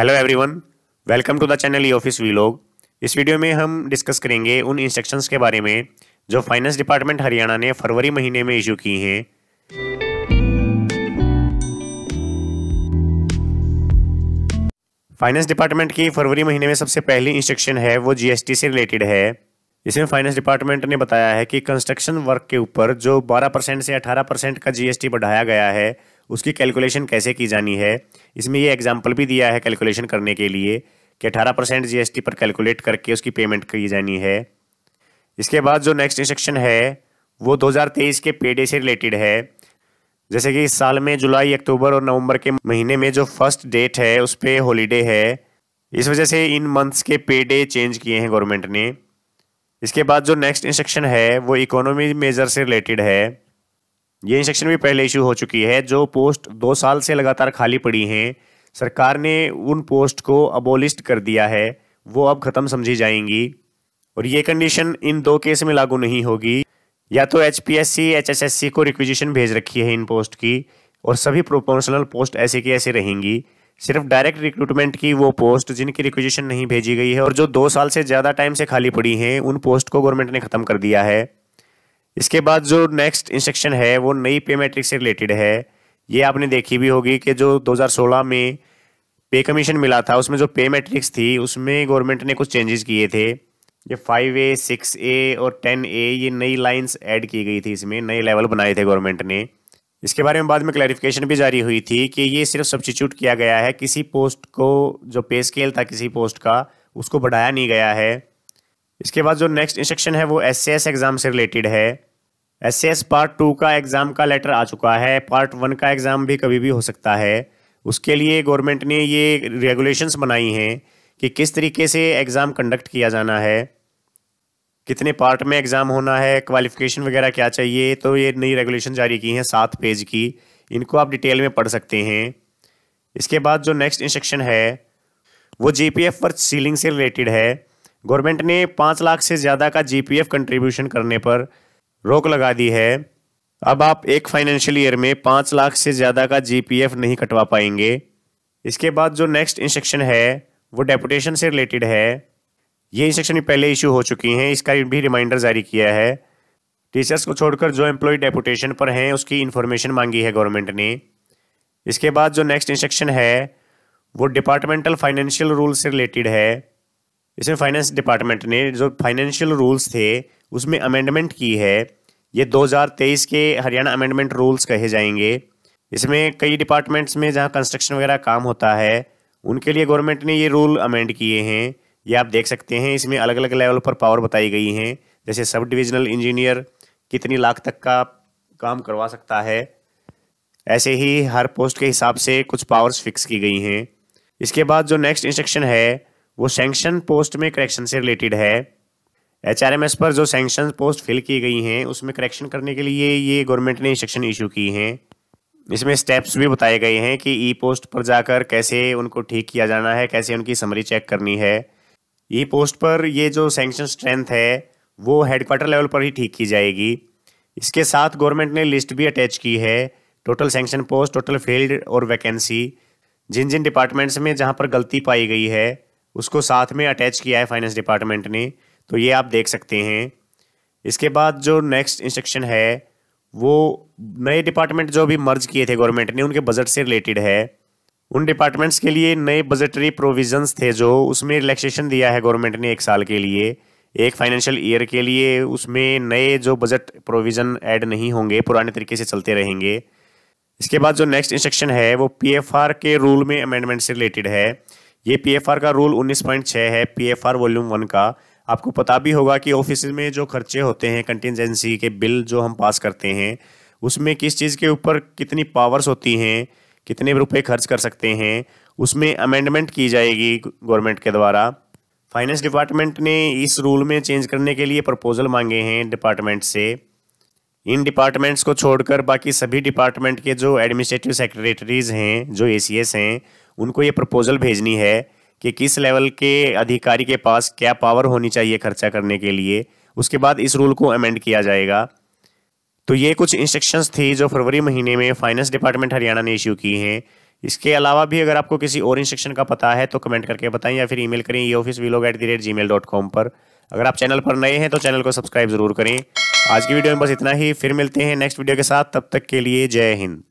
hello everyone welcome to the channel e office vlog इस video में हम discuss करेंगे उन इंस्ट्रक्शंस के बारे में जो फाइनेंस डिपार्टमेंट हरियाणा ने फरवरी महीने में इशू की हैं फाइनेंस डिपार्टमेंट की फरवरी महीने में सबसे पहली इंस्ट्रक्शन है वो जीएसटी से रिलेटेड है इसमें फाइनेंस डिपार्टमेंट ने बताया है कि कंस्ट्रक्शन वर्क के ऊपर जो 12 परसेंट से 18 परसेंट का जीएसटी बढ़ाया गया है उसकी कैलकुलेशन कैसे की जानी है इसमें ये एग्जाम्पल भी दिया है कैलकुलेशन करने के लिए कि अठारह परसेंट जी पर कैलकुलेट करके उसकी पेमेंट की जानी है इसके बाद जो नेक्स्ट इंस्ट्रक्शन है वो 2023 के पेडे से रिलेटेड है जैसे कि इस साल में जुलाई अक्टूबर और नवंबर के महीने में जो फर्स्ट डेट है उस पर हॉलीडे है इस वजह से इन मंथ्स के पे डे चेंज किए हैं गवर्नमेंट ने इसके बाद जो नेक्स्ट इंस्ट्रक्शन है वो इकोनॉमी मेजर से रिलेटेड है ये इंस्ट्रक्शन भी पहले इशू हो चुकी है जो पोस्ट दो साल से लगातार खाली पड़ी हैं सरकार ने उन पोस्ट को अबोलिस्ट कर दिया है वो अब ख़त्म समझी जाएंगी और ये कंडीशन इन दो केस में लागू नहीं होगी या तो एच पी एस सी को रिक्विजिशन भेज रखी है इन पोस्ट की और सभी प्रोपोर्शनल पोस्ट ऐसे की ऐसे रहेंगी सिर्फ डायरेक्ट रिक्रूटमेंट की वो पोस्ट जिनकी रिक्विजिशन नहीं भेजी गई है और जो दो साल से ज़्यादा टाइम से खाली पड़ी हैं उन पोस्ट को गवर्नमेंट ने ख़त्म कर दिया है इसके बाद जो नेक्स्ट इंस्ट्रक्शन है वो नई पे मैट्रिक से रिलेटेड है ये आपने देखी भी होगी कि जो 2016 में पे कमीशन मिला था उसमें जो पे मैट्रिक्स थी उसमें गवर्नमेंट ने कुछ चेंजेस किए थे ये फाइव ए सिक्स ए और टेन ए ये नई लाइंस ऐड की गई थी इसमें नए लेवल बनाए थे गवर्नमेंट ने इसके बारे में बाद में क्लैरिफिकेशन भी जारी हुई थी कि ये सिर्फ सब्सटीट्यूट किया गया है किसी पोस्ट को जो पे स्केल था किसी पोस्ट का उसको बढ़ाया नहीं गया है इसके बाद जो नेक्स्ट इंस्ट्रक्शन है वो एस एग्ज़ाम से रिलेटेड है एस एस पार्ट टू का एग्ज़ाम का लेटर आ चुका है पार्ट वन का एग्ज़ाम भी कभी भी हो सकता है उसके लिए गवर्नमेंट ने ये रेगुलेशंस बनाई हैं कि किस तरीके से एग्ज़ाम कंडक्ट किया जाना है कितने पार्ट में एग्ज़ाम होना है क्वालिफिकेशन वगैरह क्या चाहिए तो ये नई रेगुलेशन जारी की हैं सात पेज की इनको आप डिटेल में पढ़ सकते हैं इसके बाद जो नेक्स्ट इंस्ट्रक्शन है वो जी पी एफ पर सीलिंग से रिलेटेड है गवर्नमेंट ने पाँच लाख से ज़्यादा का जीपीएफ कंट्रीब्यूशन करने पर रोक लगा दी है अब आप एक फाइनेंशियल ईयर में पाँच लाख से ज़्यादा का जीपीएफ नहीं कटवा पाएंगे इसके बाद जो नेक्स्ट इंस्ट्रक्शन है वो डेपुटेशन से रिलेटेड है ये इंस्ट्रक्शन भी पहले इशू हो चुकी हैं इसका भी रिमाइंडर जारी किया है टीचर्स को छोड़कर जो एम्प्लॉय डेपुटेशन पर हैं उसकी इन्फॉर्मेशन मांगी है गवर्नमेंट ने इसके बाद जो नेक्स्ट इंस्ट्रक्शन है वो डिपार्टमेंटल फाइनेंशियल रूल से रिलेटेड है इसमें फाइनेंस डिपार्टमेंट ने जो फाइनेंशियल रूल्स थे उसमें अमेंडमेंट की है ये 2023 के हरियाणा अमेंडमेंट रूल्स कहे जाएंगे इसमें कई डिपार्टमेंट्स में जहाँ कंस्ट्रक्शन वगैरह काम होता है उनके लिए गवर्नमेंट ने ये रूल अमेंड किए हैं ये आप देख सकते हैं इसमें अलग अलग लेवल पर पावर बताई गई हैं जैसे सब डिविजनल इंजीनियर कितनी लाख तक का काम करवा सकता है ऐसे ही हर पोस्ट के हिसाब से कुछ पावर्स फिक्स की गई हैं इसके बाद जो नेक्स्ट इंस्ट्रक्शन है वो सेंक्शन पोस्ट में करेक्शन से रिलेटेड है एच पर जो सेंक्शन पोस्ट फिल की गई हैं उसमें करेक्शन करने के लिए ये गवर्नमेंट ने इंस्ट्रक्शन इशू की हैं इसमें स्टेप्स भी बताए गए हैं कि ई पोस्ट पर जाकर कैसे उनको ठीक किया जाना है कैसे उनकी समरी चेक करनी है ई पोस्ट पर ये जो सेंक्शन स्ट्रेंथ है वो हेडक्वार्टर लेवल पर ही ठीक की जाएगी इसके साथ गवर्नमेंट ने लिस्ट भी अटैच की है total sanction post total field और वैकेंसी जिन जिन डिपार्टमेंट्स में जहाँ पर गलती पाई गई है उसको साथ में अटैच किया है फाइनेंस डिपार्टमेंट ने तो ये आप देख सकते हैं इसके बाद जो नेक्स्ट इंस्ट्रक्शन है वो नए डिपार्टमेंट जो भी मर्ज किए थे गवर्नमेंट ने उनके बजट से रिलेटेड है उन डिपार्टमेंट्स के लिए नए बजटरी प्रोविजंस थे जो उसमें रिलैक्सेशन दिया है गवर्नमेंट ने एक साल के लिए एक फाइनेंशियल ईयर के लिए उसमें नए जो बजट प्रोविज़न ऐड नहीं होंगे पुराने तरीके से चलते रहेंगे इसके बाद जो नेक्स्ट इंस्ट्रक्शन है वो पीएफआर के रूल में अमेंडमेंट से रिलेटेड है ये पीएफआर का रूल 19.6 है पीएफआर वॉल्यूम वन का आपको पता भी होगा कि ऑफिस में जो खर्चे होते हैं कंटिजेंसी के बिल जो हम पास करते हैं उसमें किस चीज़ के ऊपर कितनी पावर्स होती हैं कितने रुपए खर्च कर सकते हैं उसमें अमेंडमेंट की जाएगी गवर्नमेंट के द्वारा फाइनेंस डिपार्टमेंट ने इस रूल में चेंज करने के लिए प्रपोजल मांगे हैं डिपार्टमेंट से इन डिपार्टमेंट्स को छोड़कर बाकी सभी डिपार्टमेंट के जो एडमिनिस्ट्रेटिव सेक्रेटरीज हैं जो ए हैं उनको ये प्रपोजल भेजनी है कि किस लेवल के अधिकारी के पास क्या पावर होनी चाहिए खर्चा करने के लिए उसके बाद इस रूल को अमेंड किया जाएगा तो ये कुछ इंस्ट्रक्शंस थी जो फरवरी महीने में फाइनेंस डिपार्टमेंट हरियाणा ने इश्यू की हैं इसके अलावा भी अगर आपको किसी और इंस्ट्रक्शन का पता है तो कमेंट करके बताएं या फिर ईमेल करें e office v at the rate gmail dot com पर अगर आप चैनल पर नए हैं तो चैनल को सब्सक्राइब जरूर करें आज की वीडियो में बस इतना ही फिर मिलते हैं नेक्स्ट वीडियो के साथ तब तक के लिए जय हिंद